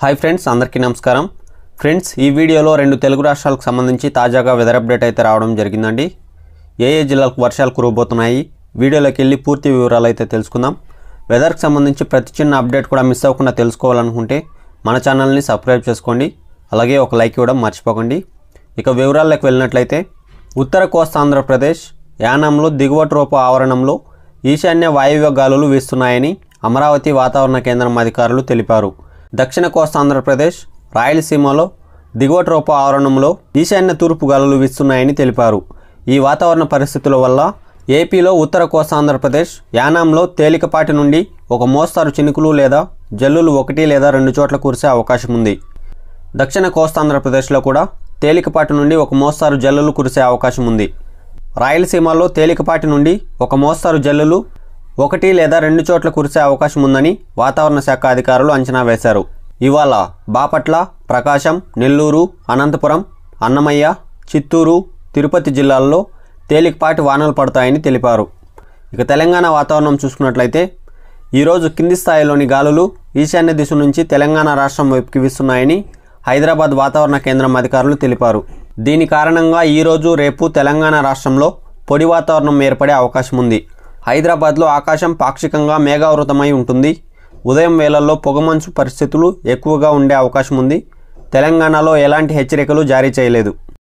hi friends అందరికీ నమస్కారం friends ఈ వీడియోలో రెండు తెలుగు రాష్ట్రాలకు సంబంధించి తాజాగా వెదర్ అప్డేట్ అయితే రావడం జరిగిందండి ఏ ఏ జిల్లాలకు వర్షాలు కురవబోతున్నాయి వీడియోలోకి వెళ్ళి పూర్తి వివరాలు అయితే తెలుసుకుందాం వెదర్కి సంబంధించి ప్రతి చిన్న అప్డేట్ కూడా మిస్ అవ్వకుండా తెలుసుకోవాలనుకుంటే మన ఛానల్ని సబ్స్క్రైబ్ చేసుకోండి అలాగే ఒక లైక్ ఇవ్వడం మర్చిపోకండి ఇక వివరాల్లోకి వెళ్ళినట్లయితే ఉత్తర కోస్తా ఆంధ్రప్రదేశ్ యానంలో దిగువటి రూప ఆవరణంలో ఈశాన్య వాయువ్య గాలులు వీస్తున్నాయని అమరావతి వాతావరణ కేంద్రం అధికారులు తెలిపారు దక్షిణ కోస్తా ఆంధ్రప్రదేశ్ రాయలసీమలో దిగువ ట్రోప ఆవరణంలో ఈశాన్య తూర్పు గాలులు వీస్తున్నాయని తెలిపారు ఈ వాతావరణ పరిస్థితుల వల్ల ఏపీలో ఉత్తర ఆంధ్రప్రదేశ్ యానాంలో తేలికపాటి నుండి ఒక మోస్తారు చినుకులు లేదా జల్లులు ఒకటి లేదా రెండు చోట్ల కురిసే అవకాశం ఉంది దక్షిణ ఆంధ్రప్రదేశ్లో కూడా తేలికపాటి నుండి ఒక మోస్తారు జల్లులు కురిసే అవకాశం ఉంది రాయలసీమలో తేలికపాటి నుండి ఒక మోస్తారు జల్లులు ఒకటి లేదా రెండు చోట్ల కురిసే అవకాశం ఉందని వాతావరణ శాఖ అధికారులు అంచనా వేశారు ఇవాళ బాపట్ల ప్రకాశం నెల్లూరు అనంతపురం అన్నమయ్య చిత్తూరు తిరుపతి జిల్లాల్లో తేలికపాటి వానలు పడతాయని తెలిపారు ఇక తెలంగాణ వాతావరణం చూసుకున్నట్లయితే ఈరోజు కింది స్థాయిలోని గాలులు ఈశాన్య దిశ నుంచి తెలంగాణ రాష్ట్రం వైపుకి వీస్తున్నాయని హైదరాబాద్ వాతావరణ కేంద్రం అధికారులు తెలిపారు దీని కారణంగా ఈరోజు రేపు తెలంగాణ రాష్ట్రంలో పొడి వాతావరణం ఏర్పడే అవకాశం ఉంది హైదరాబాద్లో ఆకాశం పాక్షికంగా మేఘావృతమై ఉంటుంది ఉదయం వేళల్లో పొగమంచు పరిస్థితులు ఎక్కువగా ఉండే అవకాశం ఉంది తెలంగాణలో ఎలాంటి హెచ్చరికలు జారీ చేయలేదు